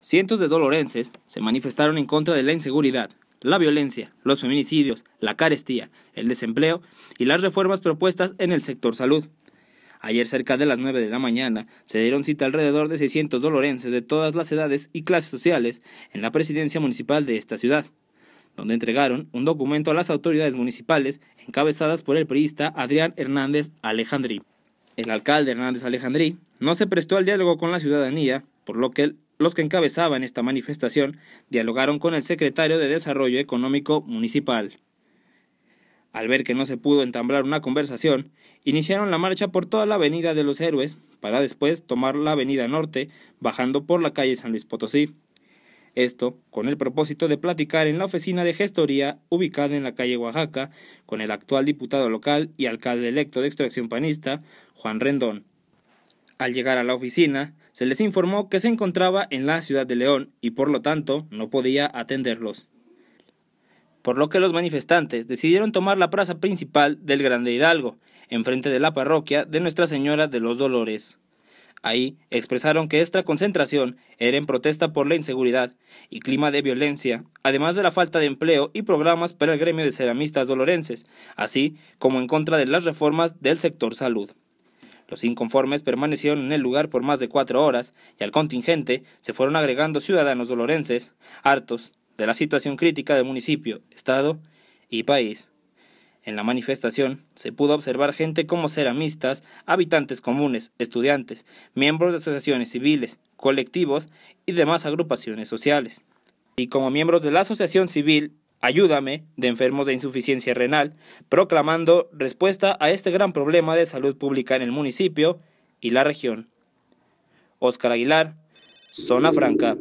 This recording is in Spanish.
Cientos de dolorenses se manifestaron en contra de la inseguridad, la violencia, los feminicidios, la carestía, el desempleo y las reformas propuestas en el sector salud. Ayer cerca de las 9 de la mañana se dieron cita alrededor de 600 dolorenses de todas las edades y clases sociales en la presidencia municipal de esta ciudad, donde entregaron un documento a las autoridades municipales encabezadas por el priista Adrián Hernández Alejandrí. El alcalde Hernández Alejandrí no se prestó al diálogo con la ciudadanía, por lo que los que encabezaban esta manifestación dialogaron con el secretario de Desarrollo Económico Municipal. Al ver que no se pudo entablar una conversación, iniciaron la marcha por toda la Avenida de los Héroes, para después tomar la Avenida Norte, bajando por la calle San Luis Potosí. Esto con el propósito de platicar en la oficina de gestoría ubicada en la calle Oaxaca con el actual diputado local y alcalde electo de extracción panista, Juan Rendón. Al llegar a la oficina, se les informó que se encontraba en la ciudad de León y por lo tanto no podía atenderlos. Por lo que los manifestantes decidieron tomar la plaza principal del Grande Hidalgo, enfrente de la parroquia de Nuestra Señora de los Dolores. Ahí expresaron que esta concentración era en protesta por la inseguridad y clima de violencia, además de la falta de empleo y programas para el gremio de ceramistas dolorenses, así como en contra de las reformas del sector salud. Los inconformes permanecieron en el lugar por más de cuatro horas y al contingente se fueron agregando ciudadanos dolorenses, hartos de la situación crítica de municipio, estado y país. En la manifestación se pudo observar gente como ceramistas, habitantes comunes, estudiantes, miembros de asociaciones civiles, colectivos y demás agrupaciones sociales. Y como miembros de la asociación civil Ayúdame de enfermos de insuficiencia renal, proclamando respuesta a este gran problema de salud pública en el municipio y la región. Óscar Aguilar, Zona Franca.